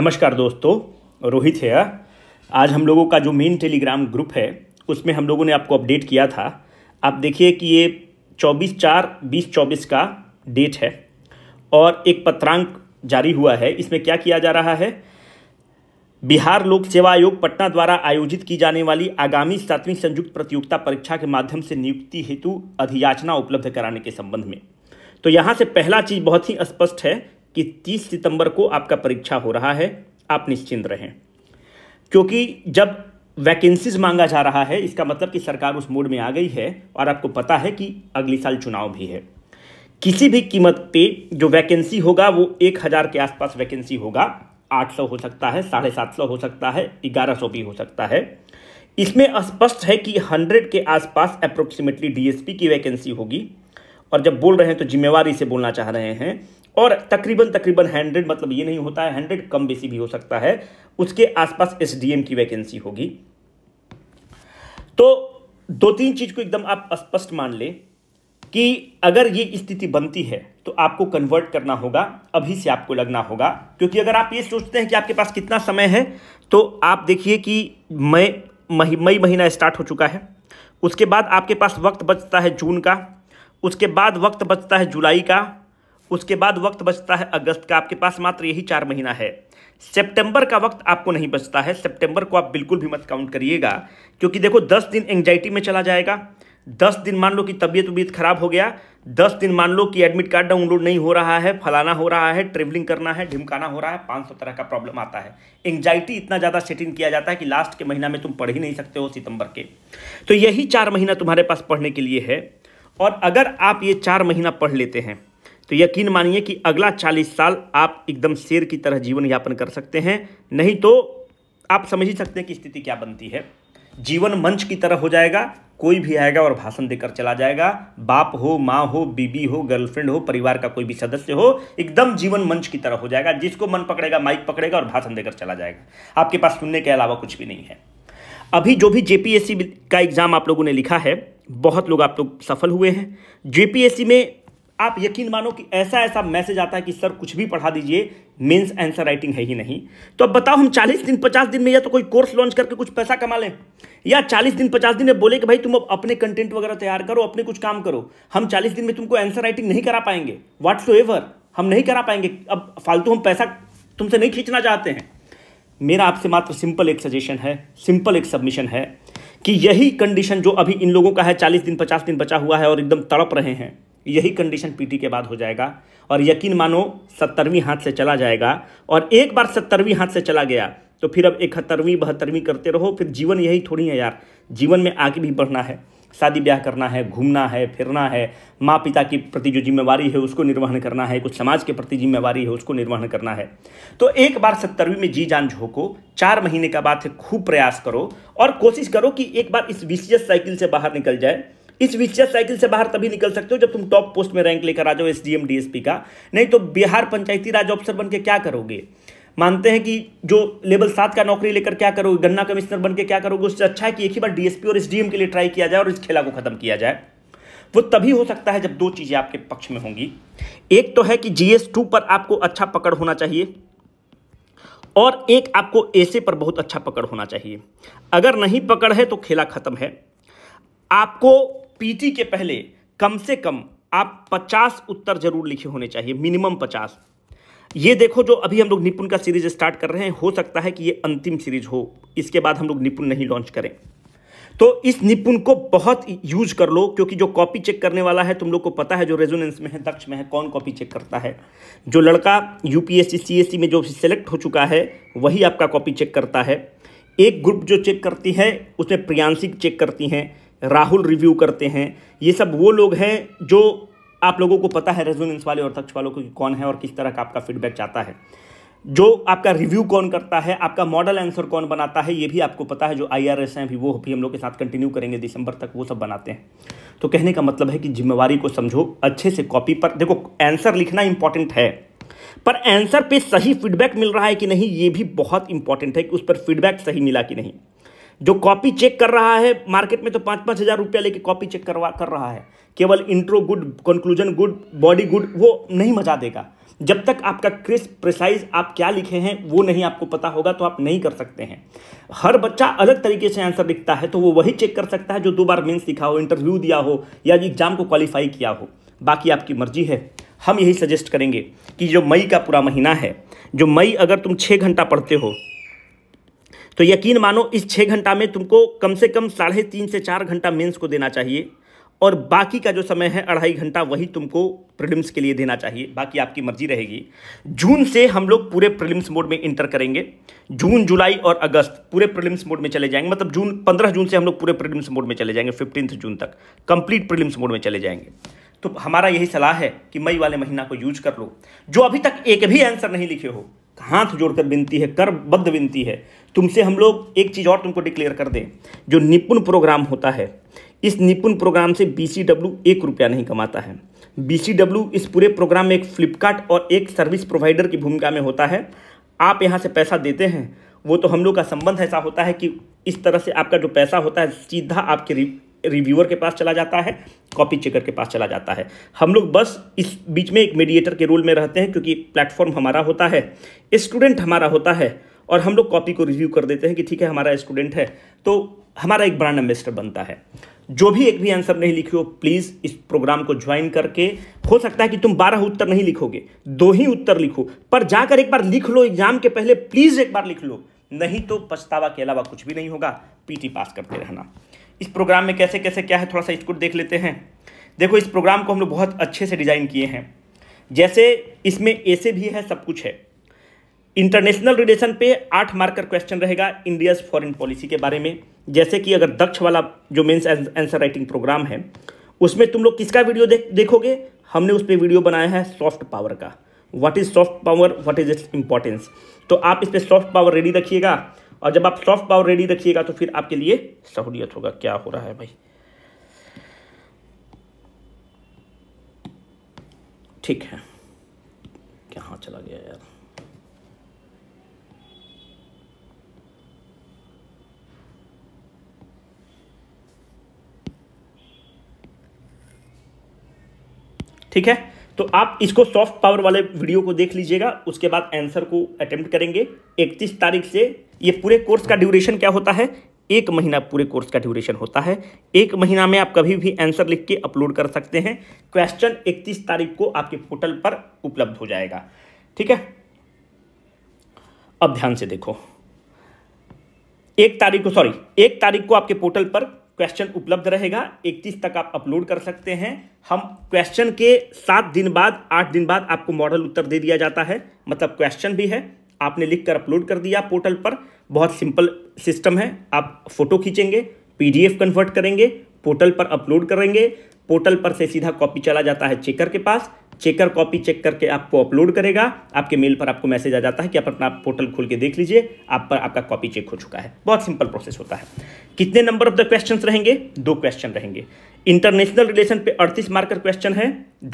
नमस्कार दोस्तों रोहित है आज हम लोगों का जो मेन टेलीग्राम ग्रुप है उसमें हम लोगों ने आपको अपडेट किया था आप देखिए कि ये 24 चार बीस चौबीस का डेट है और एक पत्रांक जारी हुआ है इसमें क्या किया जा रहा है बिहार लोक सेवा आयोग पटना द्वारा आयोजित की जाने वाली आगामी सातवीं संयुक्त प्रतियोगिता परीक्षा के माध्यम से नियुक्ति हेतु अधियाचना उपलब्ध कराने के संबंध में तो यहाँ से पहला चीज़ बहुत ही स्पष्ट है कि 30 सितंबर को आपका परीक्षा हो रहा है आप निश्चिंत रहें क्योंकि जब वैकेंसीज मांगा जा रहा है इसका मतलब कि सरकार उस मोड में आ गई है और आपको पता है कि अगले साल चुनाव भी है किसी भी कीमत पे जो वैकेंसी होगा वो एक हज़ार के आसपास वैकेंसी होगा आठ सौ हो सकता है साढ़े सात सौ हो सकता है ग्यारह सौ भी हो सकता है इसमें स्पष्ट है कि हंड्रेड के आसपास अप्रोक्सीमेटली डीएसपी की वैकेंसी होगी और जब बोल रहे हैं तो जिम्मेवारी से बोलना चाह रहे हैं और तकरीबन तकरीबन हंड्रेड मतलब ये नहीं होता है हंड्रेड कम बेसी भी हो सकता है उसके आसपास एस की वैकेंसी होगी तो दो तीन चीज को एकदम आप स्पष्ट मान लें कि अगर ये स्थिति बनती है तो आपको कन्वर्ट करना होगा अभी से आपको लगना होगा क्योंकि अगर आप ये सोचते हैं कि आपके पास कितना समय है तो आप देखिए कि मई मई मई महीना स्टार्ट हो चुका है उसके बाद आपके पास वक्त बचता है जून का उसके बाद वक्त बचता है जुलाई का उसके बाद वक्त बचता है अगस्त का आपके पास मात्र यही चार महीना है सितंबर का वक्त आपको नहीं बचता है सितंबर को आप बिल्कुल भी मत काउंट करिएगा क्योंकि देखो दस दिन एंगजाइटी में चला जाएगा दस दिन मान लो कि तबीयत उबीयत खराब हो गया दस दिन मान लो कि एडमिट कार्ड डाउनलोड नहीं हो रहा है फलाना हो रहा है ट्रेवलिंग करना है ढिमकाना हो रहा है पाँच सौ तरह का प्रॉब्लम आता है एंगजाइटी इतना ज़्यादा सेटिंग किया जाता है कि लास्ट के महीना में तुम पढ़ ही नहीं सकते हो सितंबर के तो यही चार महीना तुम्हारे पास पढ़ने के लिए है और अगर आप ये चार महीना पढ़ लेते हैं तो यकीन मानिए कि अगला चालीस साल आप एकदम शेर की तरह जीवन यापन कर सकते हैं नहीं तो आप समझ ही सकते हैं कि स्थिति क्या बनती है जीवन मंच की तरह हो जाएगा कोई भी आएगा और भाषण देकर चला जाएगा बाप हो माँ हो बीबी हो गर्लफ्रेंड हो परिवार का कोई भी सदस्य हो एकदम जीवन मंच की तरह हो जाएगा जिसको मन पकड़ेगा माइक पकड़ेगा और भाषण देकर चला जाएगा आपके पास सुनने के अलावा कुछ भी नहीं है अभी जो भी जेपीएससी का एग्ज़ाम आप लोगों ने लिखा है बहुत लोग आप लोग सफल हुए हैं जेपीएससी में आप यकीन मानो कि ऐसा ऐसा मैसेज आता है कि सर कुछ भी पढ़ा दीजिए मेंस आंसर राइटिंग है ही नहीं तो अब बताओ हम 40 दिन 50 दिन में या तो कोई कोर्स लॉन्च करके कुछ पैसा कमा लें या 40 दिन 50 दिन में बोले कि भाई तुम अब अपने कंटेंट वगैरह तैयार करो अपने कुछ काम करो हम 40 दिन में तुमको आंसर राइटिंग नहीं करा पाएंगे वाट टू एवर हम नहीं करा पाएंगे अब फालतू हम पैसा तुमसे नहीं खींचना चाहते हैं मेरा आपसे मात्र सिंपल एक सजेशन है सिंपल एक सबमिशन है कि यही कंडीशन जो अभी इन लोगों का है चालीस दिन पचास दिन बचा हुआ है और एकदम तड़प रहे हैं यही कंडीशन पीटी के बाद हो जाएगा और यकीन मानो सत्तरवीं हाथ से चला जाएगा और एक बार सत्तरवीं हाथ से चला गया तो फिर अब इकहत्तरवीं बहत्तरवीं करते रहो फिर जीवन यही थोड़ी है यार जीवन में आगे भी बढ़ना है शादी ब्याह करना है घूमना है फिरना है माँ पिता के प्रति जो जिम्मेवारी है उसको निर्वहन करना है कुछ समाज के प्रति जिम्मेवारी है उसको निर्वहन करना है तो एक बार सत्तरवीं में जी जान झोंको चार महीने का बाद फिर खूब प्रयास करो और कोशिश करो कि एक बार इस विशेष साइकिल से बाहर निकल जाए इस विशेष साइकिल से बाहर तभी निकल सकते हो जब तुम टॉप पोस्ट में रैंक लेकर आ जाओ एस डीएसपी का नहीं तो बिहार पंचायती राज ऑफिसर बन के क्या करोगे मानते हैं कि जो लेवल सात का नौकरी लेकर क्या करोगे गन्ना कमिश्नर बन के क्या करोगे उससे अच्छा है कि एक ही बार डीएसपी और एसडीएम के लिए ट्राई किया जाए और इस खेला को खत्म किया जाए वो तभी हो सकता है जब दो चीज़ें आपके पक्ष में होंगी एक तो है कि जीएस टू पर आपको अच्छा पकड़ होना चाहिए और एक आपको ऐसे पर बहुत अच्छा पकड़ होना चाहिए अगर नहीं पकड़ है तो खेला खत्म है आपको पीटी के पहले कम से कम आप 50 उत्तर जरूर लिखे होने चाहिए मिनिमम 50 ये देखो जो अभी हम लोग निपुण का सीरीज स्टार्ट कर रहे हैं हो सकता है कि ये अंतिम सीरीज हो इसके बाद हम लोग निपुण नहीं लॉन्च करें तो इस निपुण को बहुत यूज कर लो क्योंकि जो कॉपी चेक करने वाला है तुम लोग को पता है जो रेजोनेंस में है दक्ष में है कौन कॉपी चेक करता है जो लड़का यूपीएससी सीएससी में जो सिलेक्ट हो चुका है वही आपका कॉपी चेक करता है एक ग्रुप जो चेक करती है उसमें प्रियांशी चेक करती हैं राहुल रिव्यू करते हैं ये सब वो लोग हैं जो आप लोगों को पता है रेजोनेंस वाले और तक्ष वालों को कौन है और किस तरह का आपका फीडबैक चाहता है जो आपका रिव्यू कौन करता है आपका मॉडल आंसर कौन बनाता है ये भी आपको पता है जो आई आर एस हैं भी वो भी हम लोग के साथ कंटिन्यू करेंगे दिसंबर तक वो सब बनाते हैं तो कहने का मतलब है कि जिम्मेवारी को समझो अच्छे से कॉपी पर देखो आंसर लिखना इंपॉर्टेंट है पर आंसर पे सही फीडबैक मिल रहा है कि नहीं ये भी बहुत इंपॉर्टेंट है कि उस पर फीडबैक सही मिला कि नहीं जो कॉपी चेक कर रहा है मार्केट में तो पाँच पाँच हज़ार रुपया लेके कॉपी चेक करवा कर रहा है केवल intro good conclusion good body good वो नहीं मजा देगा जब तक आपका क्रिस्प प्रिसाइज आप क्या लिखे हैं वो नहीं आपको पता होगा तो आप नहीं कर सकते हैं हर बच्चा अलग तरीके से आंसर लिखता है तो वो वही चेक कर सकता है जो दो बार मेंस लिखा हो इंटरव्यू दिया हो या एग्जाम को क्वालिफाई किया हो बाकी आपकी मर्जी है हम यही सजेस्ट करेंगे कि जो मई का पूरा महीना है जो मई अगर तुम छः घंटा पढ़ते हो तो यकीन मानो इस छः घंटा में तुमको कम से कम साढ़े तीन से चार घंटा मेंस को देना चाहिए और बाकी का जो समय है अढ़ाई घंटा वही तुमको प्रिलिम्स के लिए देना चाहिए बाकी आपकी मर्जी रहेगी जून से हम लोग पूरे प्रिलिम्स मोड में इंटर करेंगे जून जुलाई और अगस्त पूरे प्रिलिम्स मोड में चले जाएंगे मतलब जून पंद्रह जून से हम लोग पूरे प्रिलिम्स मोड में चले जाएंगे फिफ्टींथ जून तक कंप्लीट प्रिलिम्स मोड में चले जाएंगे तो हमारा यही सलाह है कि मई वाले महीना को यूज कर लो जो अभी तक एक भी आंसर नहीं लिखे हो हाथ जोड़कर विनती है करबद्ध विनती है तुमसे हम लोग एक चीज़ और तुमको डिक्लेयर कर दें जो निपुण प्रोग्राम होता है इस निपुण प्रोग्राम से बी सी डब्ल्यू एक रुपया नहीं कमाता है बी सी डब्ल्यू इस पूरे प्रोग्राम में एक फ्लिपकार्ट और एक सर्विस प्रोवाइडर की भूमिका में होता है आप यहाँ से पैसा देते हैं वो तो हम लोग का संबंध ऐसा होता है कि इस तरह से आपका जो पैसा होता है सीधा आपके रिव्यूअर के पास चला जाता है कॉपी चेकर के पास चला जाता है हम लोग बस इस बीच में एक मीडिएटर के रोल में रहते हैं क्योंकि प्लेटफॉर्म हमारा होता है स्टूडेंट हमारा होता है और हम लोग कॉपी को रिव्यू कर देते हैं कि ठीक है हमारा स्टूडेंट है तो हमारा एक ब्रांड एम्बेसडर बनता है जो भी एक भी आंसर नहीं लिखे हो प्लीज़ इस प्रोग्राम को ज्वाइन करके हो सकता है कि तुम 12 उत्तर नहीं लिखोगे दो ही उत्तर लिखो पर जाकर एक बार लिख लो एग्जाम के पहले प्लीज़ एक बार लिख लो नहीं तो पछतावा के अलावा कुछ भी नहीं होगा पीटी पास करते रहना इस प्रोग्राम में कैसे कैसे क्या है थोड़ा सा इसको देख लेते हैं देखो इस प्रोग्राम को हम लोग बहुत अच्छे से डिज़ाइन किए हैं जैसे इसमें ऐसे भी है सब कुछ है इंटरनेशनल रिलेशन पे आठ मार्कर क्वेश्चन रहेगा इंडियाज फॉरेन पॉलिसी के बारे में जैसे कि अगर दक्ष वाला जो मेन्स आंसर राइटिंग प्रोग्राम है उसमें तुम लोग किसका वीडियो दे, देखोगे हमने उस पर वीडियो बनाया है सॉफ्ट पावर का what is soft power what is its importance तो आप इस पर सॉफ्ट पावर रेडी रखिएगा और जब आप सॉफ्ट पावर रेडी रखिएगा तो फिर आपके लिए सहूलियत होगा क्या हो रहा है भाई ठीक है क्या चला गया यार ठीक है तो आप इसको सॉफ्ट पावर वाले वीडियो को देख लीजिएगा उसके बाद आंसर को अटेम्प्ट करेंगे 31 तारीख से ये पूरे कोर्स का ड्यूरेशन क्या होता है एक महीना पूरे कोर्स का ड्यूरेशन होता है एक महीना में आप कभी भी आंसर लिख के अपलोड कर सकते हैं क्वेश्चन 31 तारीख को आपके पोर्टल पर उपलब्ध हो जाएगा ठीक है अब ध्यान से देखो एक तारीख को सॉरी एक तारीख को आपके पोर्टल पर क्वेश्चन उपलब्ध रहेगा 31 तक आप अपलोड कर सकते हैं हम क्वेश्चन के सात दिन बाद आठ दिन बाद आपको मॉडल उत्तर दे दिया जाता है मतलब क्वेश्चन भी है आपने लिख कर अपलोड कर दिया पोर्टल पर बहुत सिंपल सिस्टम है आप फोटो खींचेंगे पीडीएफ कन्वर्ट करेंगे पोर्टल पर अपलोड करेंगे पोर्टल पर से सीधा कॉपी चला जाता है चेकर के पास चेकर कॉपी चेक करके आपको अपलोड करेगा आपके मेल पर आपको मैसेज आ जाता है कि आप अपना पोर्टल खोल के देख लीजिए आप पर आपका कॉपी चेक हो चुका है बहुत सिंपल प्रोसेस होता है कितने नंबर ऑफ द क्वेश्चन रहेंगे दो क्वेश्चन रहेंगे इंटरनेशनल रिलेशन पे अड़तीस मार्कर क्वेश्चन है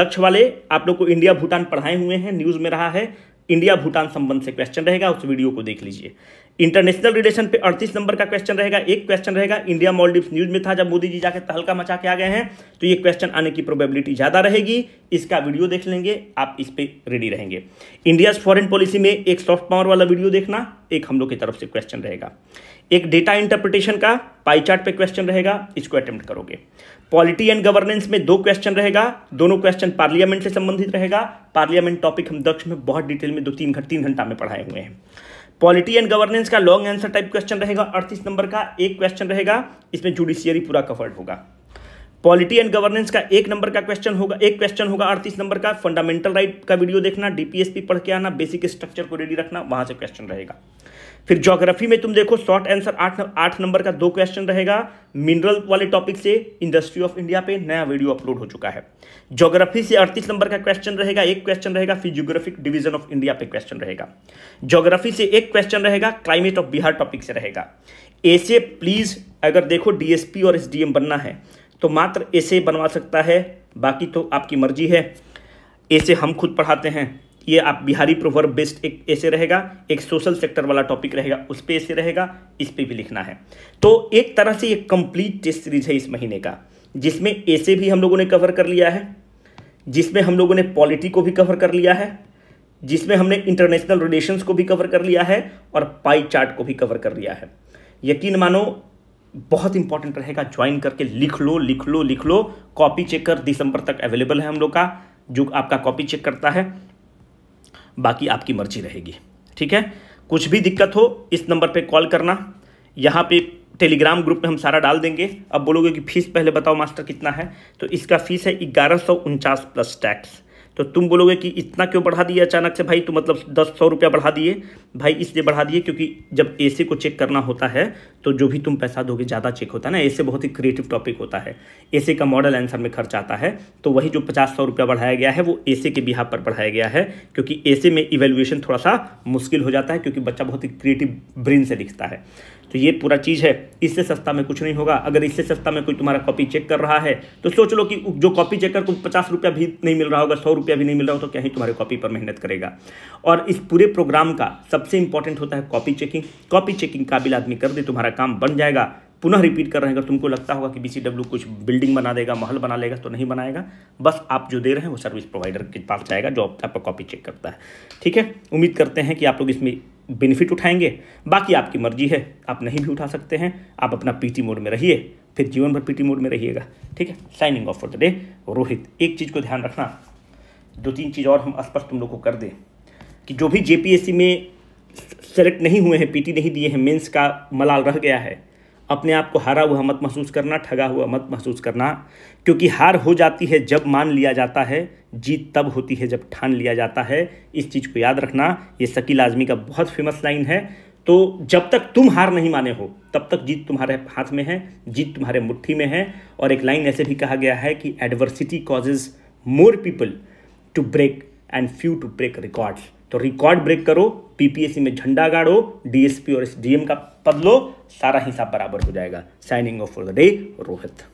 दक्ष वाले आप लोग को इंडिया भूटान पढ़ाए हुए हैं न्यूज़ में रहा है इंडिया भूटान संबंध से क्वेश्चन रहेगा उस वीडियो को देख लीजिए इंटरनेशनल रिलेशन पे 38 नंबर का क्वेश्चन रहेगा एक क्वेश्चन रहेगा इंडिया मॉलडीव्स न्यूज में था जब मोदी जी जाकर तहलका मचा के आ गए हैं तो ये क्वेश्चन आने की प्रोबेबिलिटी ज़्यादा रहेगी इसका वीडियो देख लेंगे आप इस पर रेडी रहेंगे इंडिया फॉरेन पॉलिसी में एक सॉफ्ट पावर वाला वीडियो देखना एक हम लोग की तरफ से क्वेश्चन रहेगा एक डेटा इंटरप्रिटेशन का पाई चार्ट पे क्वेश्चन रहेगा इसको अटेम्प्ट करोगे पॉलिटी एंड गवर्नेंस में दो क्वेश्चन रहेगा दोनों क्वेश्चन पार्लियामेंट से संबंधित रहेगा पार्लियामेंट टॉपिक हम दक्ष में बहुत डिटेल में दो तीन तीन घंटा में पढ़ाए हुए हैं पॉलिटी एंड गवर्नेंस का लॉन्ग आंसर टाइप क्वेश्चन रहेगा अड़तीस नंबर का एक क्वेश्चन रहेगा इसमें जुडिशियरी पूरा कवर्ड होगा पॉलिटी एंड गवर्नेंस का एक नंबर का क्वेश्चन होगा एक क्वेश्चन होगा अड़तीस नंबर का फंडामेंटल राइट का वीडियो देखना डीपीएसपी पढ़ के आना बेसिक स्ट्रक्चर को रेडी रखना वहां से क्वेश्चन रहेगा फिर ज्योग्राफी में तुम देखो शॉर्ट आंसर आठ आठ नंबर का दो क्वेश्चन रहेगा मिनरल वाले टॉपिक से इंडस्ट्री ऑफ इंडिया पे नया वीडियो अपलोड हो चुका है ज्योग्राफी से अड़तीस नंबर का क्वेश्चन रहेगा एक क्वेश्चन रहेगा फिर ज्योग्राफिक डिवीजन ऑफ इंडिया पे क्वेश्चन रहेगा ज्योग्राफी से एक क्वेश्चन रहेगा क्लाइमेट ऑफ बिहार टॉपिक से रहेगा ऐसे प्लीज अगर देखो डीएसपी और एस बनना है तो मात्र ऐसे बनवा सकता है बाकी तो आपकी मर्जी है ऐसे हम खुद पढ़ाते हैं ये आप बिहारी प्रोवर्ब बेस्ड एक ऐसे रहेगा एक सोशल सेक्टर वाला टॉपिक रहेगा उस पर ऐसे रहेगा इस पर भी लिखना है तो एक तरह से ये कंप्लीट टेस्ट सीरीज है इस महीने का जिसमें ऐसे भी हम लोगों ने कवर कर लिया है जिसमें हम लोगों ने पॉलिटी को भी कवर कर लिया है जिसमें हमने इंटरनेशनल रिलेशंस को भी कवर कर लिया है और पाई चार्ट को भी कवर कर लिया है यकीन मानो बहुत इंपॉर्टेंट रहेगा ज्वाइन करके लिख लो लिख लो लिख लो कॉपी चेकर दिसंबर तक अवेलेबल है हम लोग का जो आपका कॉपी चेक करता है बाकी आपकी मर्जी रहेगी ठीक है कुछ भी दिक्कत हो इस नंबर पे कॉल करना यहाँ पे टेलीग्राम ग्रुप में हम सारा डाल देंगे अब बोलोगे कि फीस पहले बताओ मास्टर कितना है तो इसका फीस है ग्यारह प्लस टैक्स तो तुम बोलोगे कि इतना क्यों बढ़ा दिया अचानक से भाई तो मतलब दस सौ रुपया बढ़ा दिए भाई इसलिए बढ़ा दिए क्योंकि जब ए को चेक करना होता है तो जो भी तुम पैसा दोगे ज़्यादा चेक होता है ना ऐसे बहुत ही क्रिएटिव टॉपिक होता है ए का मॉडल आंसर में खर्च आता है तो वही जो पचास सौ रुपया बढ़ाया गया है वो ए के बिहार पर बढ़ाया गया है क्योंकि ए में इवेल्युएशन थोड़ा सा मुश्किल हो जाता है क्योंकि बच्चा बहुत ही क्रिएटिव ब्रेन से लिखता है तो ये पूरा चीज़ है इससे सस्ता में कुछ नहीं होगा अगर इससे सस्ता में कोई तुम्हारा कॉपी चेक कर रहा है तो सोच लो कि जो कॉपी चेक कर कुछ पचास रुपया भी नहीं मिल रहा होगा सौ रुपया भी नहीं मिल रहा होगा तो क्या ही तुम्हारे कॉपी पर मेहनत करेगा और इस पूरे प्रोग्राम का सबसे इंपॉर्टेंट होता है कॉपी चेकिंग कॉपी चेकिंग काबिल आदमी कर दे तुम्हारा काम बन जाएगा पुनः रिपीट कर रहे हैं अगर तुमको लगता होगा कि बी कुछ बिल्डिंग बना देगा महल बना लेगा तो नहीं बनाएगा बस आप जो दे रहे हैं वो सर्विस प्रोवाइडर के पास जाएगा जो आपका कॉपी चेक करता है ठीक है उम्मीद करते हैं कि आप लोग इसमें बेनिफिट उठाएंगे बाकी आपकी मर्जी है आप नहीं भी उठा सकते हैं आप अपना पीटी मोड में रहिए फिर जीवन भर पीटी मोड में रहिएगा ठीक है signing off for the day Rohit एक चीज़ को ध्यान रखना दो तीन चीज़ और हम स्पष्ट तुम लोग को कर दें कि जो भी जे में सेलेक्ट नहीं हुए हैं पीटी नहीं दिए हैं मेंस का मलाल रह गया है अपने आप को हारा हुआ मत महसूस करना ठगा हुआ मत महसूस करना क्योंकि हार हो जाती है जब मान लिया जाता है जीत तब होती है जब ठान लिया जाता है इस चीज़ को याद रखना ये शकील आज़मी का बहुत फेमस लाइन है तो जब तक तुम हार नहीं माने हो तब तक जीत तुम्हारे हाथ में है जीत तुम्हारे मुट्ठी में है और एक लाइन ऐसे भी कहा गया है कि adversity causes more people to break and few to break records तो रिकॉर्ड ब्रेक करो पीपीएससी में झंडा गाड़ो डीएसपी और एस का पद लो सारा हिसाब बराबर हो जाएगा signing off for the day Rohit